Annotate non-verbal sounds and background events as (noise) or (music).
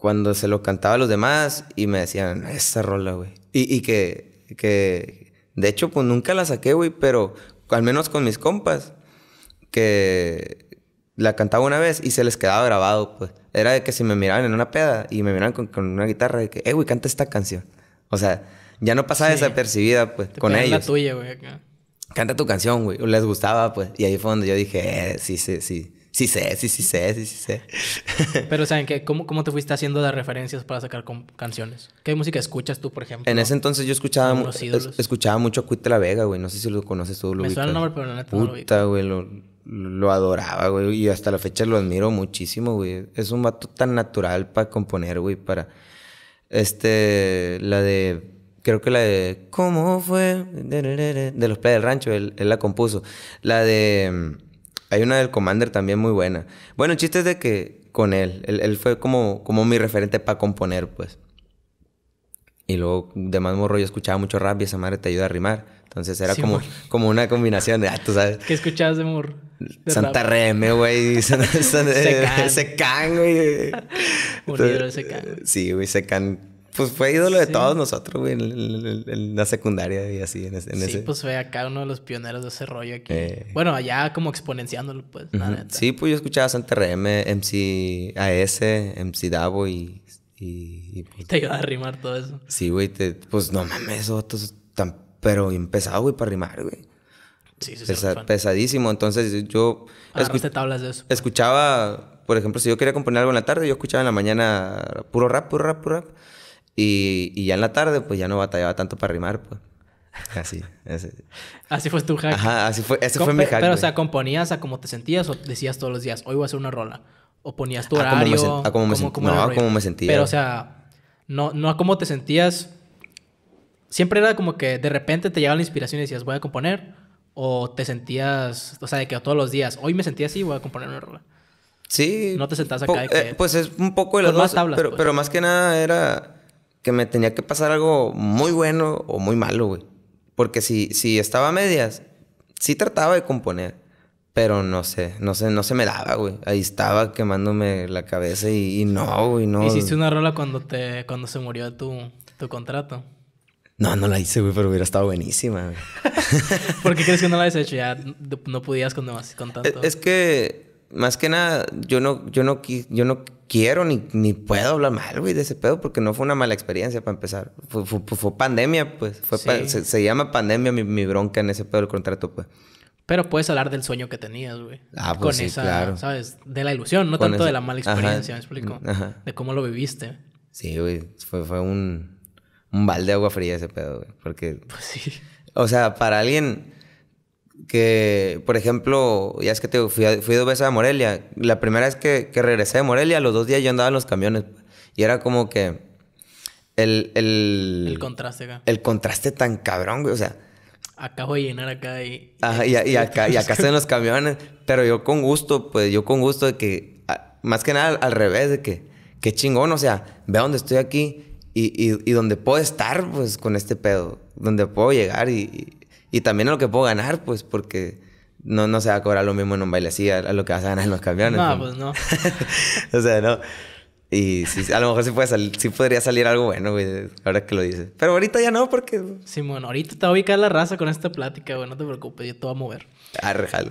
cuando se lo cantaba a los demás y me decían, esta rola, güey. Y, que, que, de hecho, pues nunca la saqué, güey, pero al menos con mis compas, que la cantaba una vez y se les quedaba grabado, pues. Era de que si me miraban en una peda y me miraban con, una guitarra, de que, eh, güey, canta esta canción. O sea, ya no pasaba desapercibida, pues, con ellos. la tuya, güey, Canta tu canción, güey. Les gustaba, pues. Y ahí fue donde yo dije, eh, sí, sí, sí Sí sé, sí, sí sé, sí, sí sé. (laughs) Pero, ¿saben qué? ¿Cómo, ¿Cómo te fuiste haciendo de referencias para sacar canciones? ¿Qué música escuchas tú, por ejemplo? En ese entonces yo escuchaba, escuchaba mucho a la Vega, güey. No sé si lo conoces tú, lo Me suena el nombre, pero no lo güey, lo, lo adoraba, güey. Y hasta la fecha lo admiro muchísimo, güey. Es un vato tan natural para componer, güey, para... Este, la de creo que la de ¿Cómo fue? De los Play del Rancho, él, la compuso. La de mm, hay una del Commander también muy buena. Bueno, el chiste es de que con él, él, fue como, como mi referente para componer, pues. Y luego, de más morro, yo escuchaba mucho rap y esa madre te ayuda a rimar. Entonces era como, como una combinación de, ah, tú sabes. ¿Qué escuchabas de morro? Santa Reme, güey. (laughs) Secan. güey. Un de Sí, güey, Secan pues fue ídolo de todos nosotros, güey, en, la secundaria y así. En ese, sí, pues fue acá uno de los pioneros de ese rollo aquí. Eh. Bueno, allá como exponenciándolo, pues, Sí, pues yo escuchaba Santa RM, MC AS, MC Davo y... Y, pues te ayudaba a rimar todo eso. Sí, güey, pues no mames, otros tan... Pero empezado, güey, para rimar, güey. Sí, sí, Pesadísimo, entonces yo... tablas pues. Escuchaba, por ejemplo, si yo quería componer algo en la tarde, yo escuchaba en la mañana puro rap, puro rap. Puro rap y, y, ya en la tarde, pues ya no batallaba tanto para rimar, pues. Así. así fue tu hack. Ajá, así fue, ese fue mi hack. Pero, o sea, ¿componías a cómo te sentías o decías todos los días, hoy voy a hacer una rola? ¿O ponías tu horario? A cómo me, no, cómo me sentía. Pero, o sea, no, no a cómo te sentías. Siempre era como que de repente te llegaba la inspiración y decías, voy a componer. ¿O te sentías, o sea, de que todos los días, hoy me sentía así, voy a componer una rola? Sí. No te sentabas acá. De que, eh, pues es un poco de las dos. pero, pues. pero más que nada era que me tenía que pasar algo muy bueno o muy malo, güey. Porque si, si estaba a medias, sí trataba de componer, pero no sé, no sé, no se me daba, güey. Ahí estaba quemándome la cabeza y, no, güey, no. ¿Hiciste una rola cuando te cuando se murió tu, contrato? No, no la hice, güey, pero hubiera estado buenísima. Güey. (laughs) ¿Por qué crees que no la has hecho? Ya no podías con, con e, tanto. Es, que, más que nada, yo no, yo no, yo no quiero ni, ni puedo hablar mal, güey, de ese pedo, porque no fue una mala experiencia para empezar. Fue, pandemia, pues. se, llama pandemia mi, bronca en ese pedo del contrato, pues. Pero puedes hablar del sueño que tenías, güey. Ah, pues Con esa, ¿sabes? De la ilusión, no tanto de la mala experiencia, ¿me explico? Mm, de cómo lo viviste. Sí, güey. Fue, fue un, un balde de agua fría ese pedo, güey. Porque. (laughs) Pues sí. O sea, para alguien que, por ejemplo, ya es que te fui, fui dos veces a Morelia. La primera vez que, regresé de Morelia, los dos días yo andaba en los camiones. Pues. Y era como que el... contraste acá. El contraste tan cabrón, güey. O sea... Acabo de llenar acá y... y, acá, y en los camiones. Pero yo con gusto, pues yo con gusto de que... Más que nada al revés, de que... Qué chingón, o sea, vea dónde estoy aquí y, y, y donde puedo estar, pues, con este pedo. Donde puedo llegar y y también a lo que puedo ganar, pues, porque no, no se va a cobrar lo mismo en un baile así a, lo que vas a ganar en los camiones. No, pues, pues no. (laughs) o sea, no. Y a lo mejor sí, puede salir, podría salir algo bueno, güey, ahora que lo dices. Pero ahorita ya no, porque... Sí, bueno, ahorita te va a ubicar la raza con esta plática, güey, no te preocupes, ya te va a mover. Arrejalo.